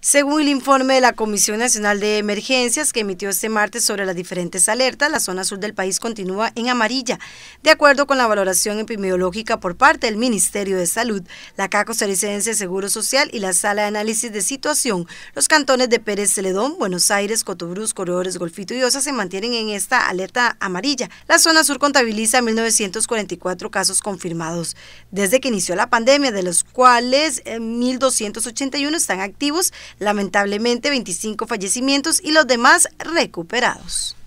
Según el informe de la Comisión Nacional de Emergencias que emitió este martes sobre las diferentes alertas, la zona sur del país continúa en amarilla. De acuerdo con la valoración epidemiológica por parte del Ministerio de Salud, la CA Costarricense de Seguro Social y la Sala de Análisis de Situación, los cantones de Pérez Celedón, Buenos Aires, Cotobruz, Corredores, Golfito y Osa se mantienen en esta alerta amarilla. La zona sur contabiliza 1.944 casos confirmados desde que inició la pandemia, de los cuales 1.281 eh, están activos lamentablemente 25 fallecimientos y los demás recuperados.